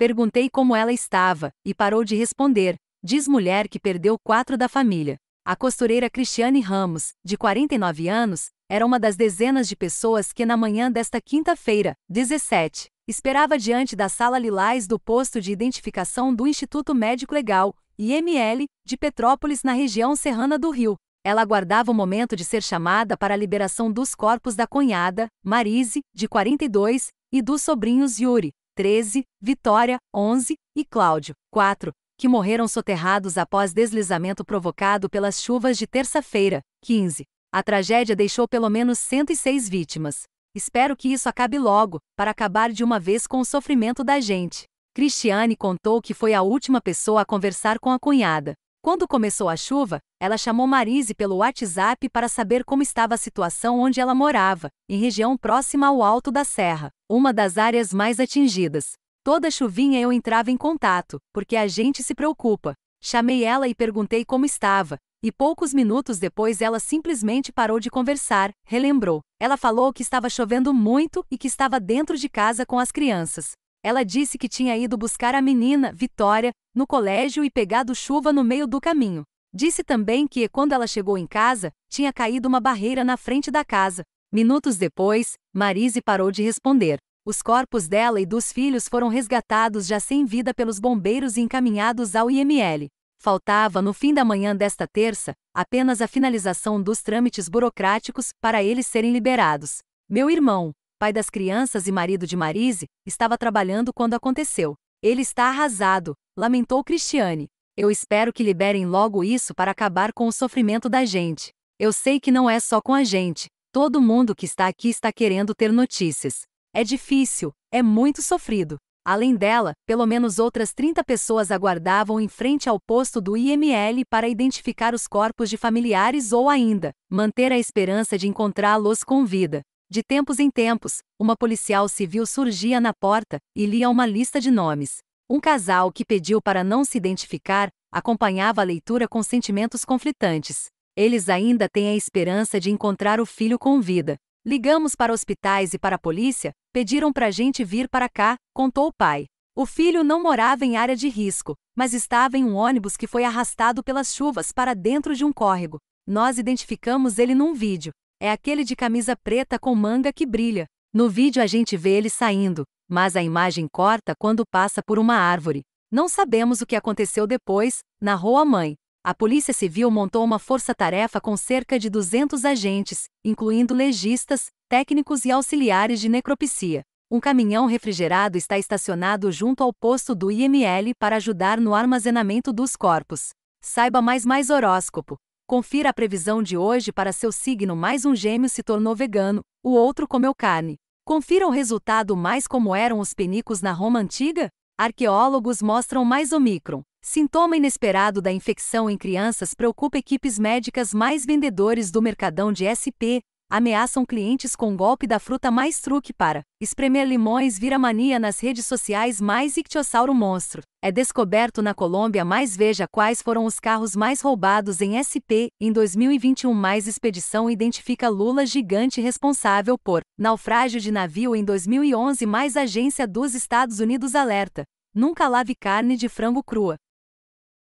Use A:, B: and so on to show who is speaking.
A: Perguntei como ela estava, e parou de responder, diz mulher que perdeu quatro da família. A costureira Cristiane Ramos, de 49 anos, era uma das dezenas de pessoas que na manhã desta quinta-feira, 17, esperava diante da sala Lilás do posto de identificação do Instituto Médico Legal, IML, de Petrópolis, na região serrana do Rio. Ela aguardava o momento de ser chamada para a liberação dos corpos da cunhada, Marise, de 42, e dos sobrinhos Yuri, 13, Vitória, 11 e Cláudio, 4, que morreram soterrados após deslizamento provocado pelas chuvas de terça-feira, 15. A tragédia deixou pelo menos 106 vítimas. Espero que isso acabe logo, para acabar de uma vez com o sofrimento da gente. Cristiane contou que foi a última pessoa a conversar com a cunhada. Quando começou a chuva, ela chamou Marise pelo WhatsApp para saber como estava a situação onde ela morava, em região próxima ao alto da serra, uma das áreas mais atingidas. Toda chuvinha eu entrava em contato, porque a gente se preocupa. Chamei ela e perguntei como estava, e poucos minutos depois ela simplesmente parou de conversar, relembrou. Ela falou que estava chovendo muito e que estava dentro de casa com as crianças. Ela disse que tinha ido buscar a menina, Vitória, no colégio e pegado chuva no meio do caminho. Disse também que, quando ela chegou em casa, tinha caído uma barreira na frente da casa. Minutos depois, Marise parou de responder. Os corpos dela e dos filhos foram resgatados já sem vida pelos bombeiros e encaminhados ao IML. Faltava, no fim da manhã desta terça, apenas a finalização dos trâmites burocráticos para eles serem liberados. Meu irmão, pai das crianças e marido de Marise, estava trabalhando quando aconteceu. Ele está arrasado, lamentou Cristiane. Eu espero que liberem logo isso para acabar com o sofrimento da gente. Eu sei que não é só com a gente. Todo mundo que está aqui está querendo ter notícias. É difícil, é muito sofrido. Além dela, pelo menos outras 30 pessoas aguardavam em frente ao posto do IML para identificar os corpos de familiares ou ainda manter a esperança de encontrá-los com vida. De tempos em tempos, uma policial civil surgia na porta e lia uma lista de nomes. Um casal que pediu para não se identificar acompanhava a leitura com sentimentos conflitantes. Eles ainda têm a esperança de encontrar o filho com vida. Ligamos para hospitais e para a polícia, pediram para a gente vir para cá, contou o pai. O filho não morava em área de risco, mas estava em um ônibus que foi arrastado pelas chuvas para dentro de um córrego. Nós identificamos ele num vídeo. É aquele de camisa preta com manga que brilha. No vídeo a gente vê ele saindo, mas a imagem corta quando passa por uma árvore. Não sabemos o que aconteceu depois, na rua mãe. A Polícia Civil montou uma força-tarefa com cerca de 200 agentes, incluindo legistas, técnicos e auxiliares de necropsia. Um caminhão refrigerado está estacionado junto ao posto do IML para ajudar no armazenamento dos corpos. Saiba mais mais horóscopo. Confira a previsão de hoje para seu signo. Mais um gêmeo se tornou vegano, o outro comeu carne. Confira o resultado mais como eram os penicos na Roma antiga? Arqueólogos mostram mais Omicron. Sintoma inesperado da infecção em crianças preocupa equipes médicas mais vendedores do mercadão de SP, ameaçam clientes com golpe da fruta mais truque para espremer limões vira mania nas redes sociais mais ictiosauro monstro. É descoberto na Colômbia mais veja quais foram os carros mais roubados em SP, em 2021 mais expedição identifica Lula gigante responsável por naufrágio de navio em 2011 mais agência dos Estados Unidos alerta. Nunca lave carne de frango crua.